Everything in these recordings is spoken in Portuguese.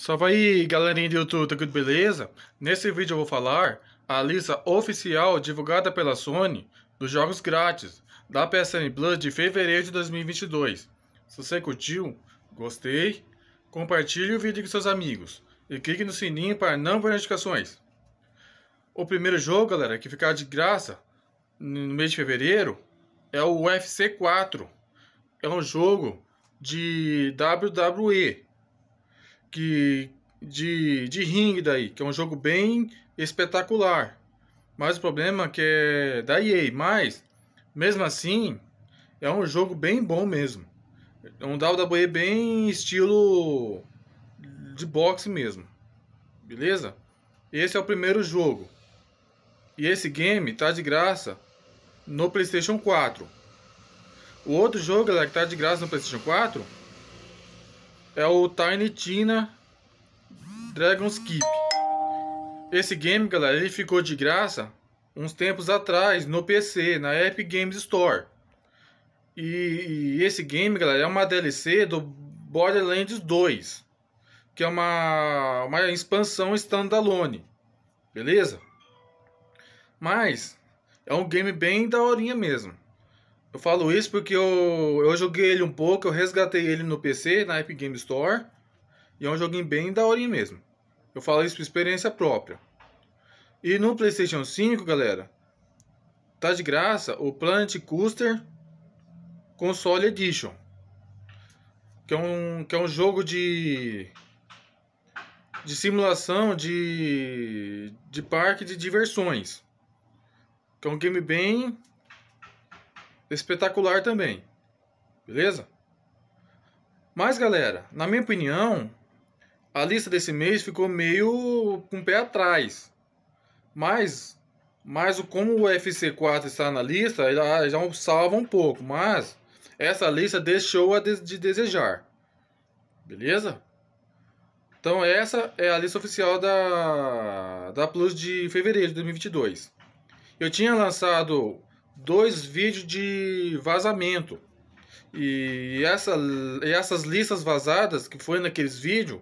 Salve aí, galerinha do YouTube, tá tudo beleza? Nesse vídeo eu vou falar a lista oficial divulgada pela Sony dos jogos grátis da PSN Plus de fevereiro de 2022. Se você curtiu, gostei, compartilhe o vídeo com seus amigos e clique no sininho para não perder notificações. O primeiro jogo, galera, que ficar de graça no mês de fevereiro é o UFC 4. É um jogo de WWE que de, de ringue daí, que é um jogo bem espetacular. Mas o problema é que é da EA, mas mesmo assim é um jogo bem bom mesmo. É um WWE bem estilo de boxe mesmo. Beleza? Esse é o primeiro jogo. E esse game tá de graça no PlayStation 4. O outro jogo, galera, que tá de graça no PlayStation 4 é o Tiny Tina Dragon's Keep. Esse game, galera, ele ficou de graça uns tempos atrás no PC, na Epic Games Store. E, e esse game, galera, é uma DLC do Borderlands 2, que é uma, uma expansão standalone, beleza? Mas é um game bem daorinha mesmo. Eu falo isso porque eu, eu joguei ele um pouco, eu resgatei ele no PC, na Epic Game Store. E é um joguinho bem daorinho mesmo. Eu falo isso por experiência própria. E no PlayStation 5, galera, tá de graça o Planet Coaster Console Edition. Que é um, que é um jogo de, de simulação de, de parque de diversões. Que é um game bem espetacular também. Beleza? Mas, galera, na minha opinião, a lista desse mês ficou meio com o pé atrás. Mas, mas como o FC 4 está na lista, já, já salva um pouco. Mas essa lista deixou a de, de desejar. Beleza? Então essa é a lista oficial da, da Plus de fevereiro de 2022. Eu tinha lançado dois vídeos de vazamento. E, essa, e essas listas vazadas que foi naqueles vídeos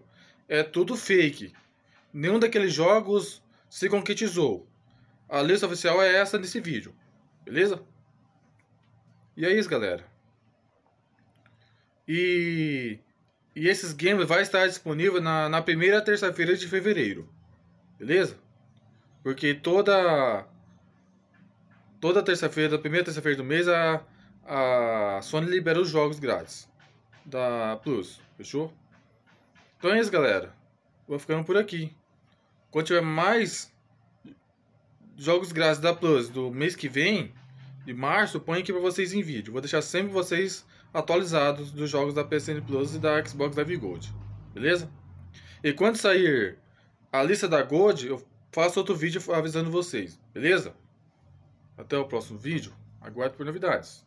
é tudo fake. Nenhum daqueles jogos se concretizou. A lista oficial é essa nesse vídeo. Beleza? E é isso, galera. E, e esses games vai estar disponível na, na primeira terça-feira de fevereiro. Beleza? Porque toda toda terça-feira, primeira terça-feira do mês, a, a Sony libera os jogos grátis da Plus, fechou? Então é isso, galera. Vou ficando por aqui. Quando tiver mais jogos grátis da Plus do mês que vem, de março, põe aqui para vocês em vídeo. Vou deixar sempre vocês atualizados dos jogos da PSN Plus e da Xbox Live Gold, beleza? E quando sair a lista da Gold, eu faço outro vídeo avisando vocês, beleza? Até o próximo vídeo. Aguarde por novidades.